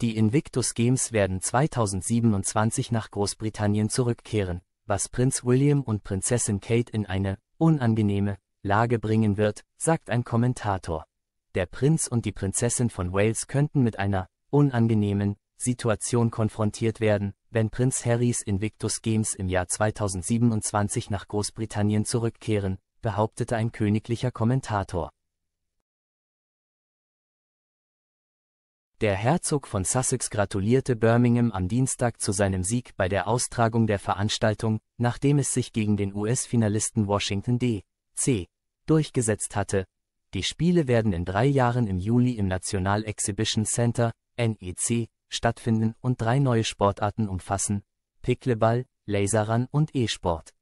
Die Invictus Games werden 2027 nach Großbritannien zurückkehren, was Prinz William und Prinzessin Kate in eine unangenehme Lage bringen wird, sagt ein Kommentator. Der Prinz und die Prinzessin von Wales könnten mit einer unangenehmen Situation konfrontiert werden, wenn Prinz Harrys Invictus Games im Jahr 2027 nach Großbritannien zurückkehren, behauptete ein königlicher Kommentator. Der Herzog von Sussex gratulierte Birmingham am Dienstag zu seinem Sieg bei der Austragung der Veranstaltung, nachdem es sich gegen den US-Finalisten Washington D.C. durchgesetzt hatte. Die Spiele werden in drei Jahren im Juli im National Exhibition Center NEC stattfinden und drei neue Sportarten umfassen, Pickleball, Laserrun und E-Sport.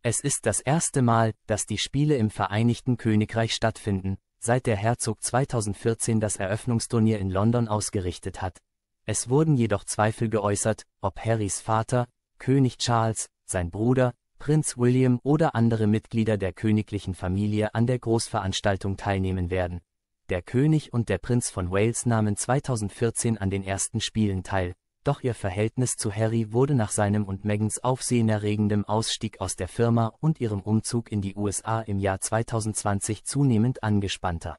Es ist das erste Mal, dass die Spiele im Vereinigten Königreich stattfinden, seit der Herzog 2014 das Eröffnungsturnier in London ausgerichtet hat. Es wurden jedoch Zweifel geäußert, ob Harrys Vater, König Charles, sein Bruder, Prinz William oder andere Mitglieder der königlichen Familie an der Großveranstaltung teilnehmen werden. Der König und der Prinz von Wales nahmen 2014 an den ersten Spielen teil, doch ihr Verhältnis zu Harry wurde nach seinem und Megans aufsehenerregendem Ausstieg aus der Firma und ihrem Umzug in die USA im Jahr 2020 zunehmend angespannter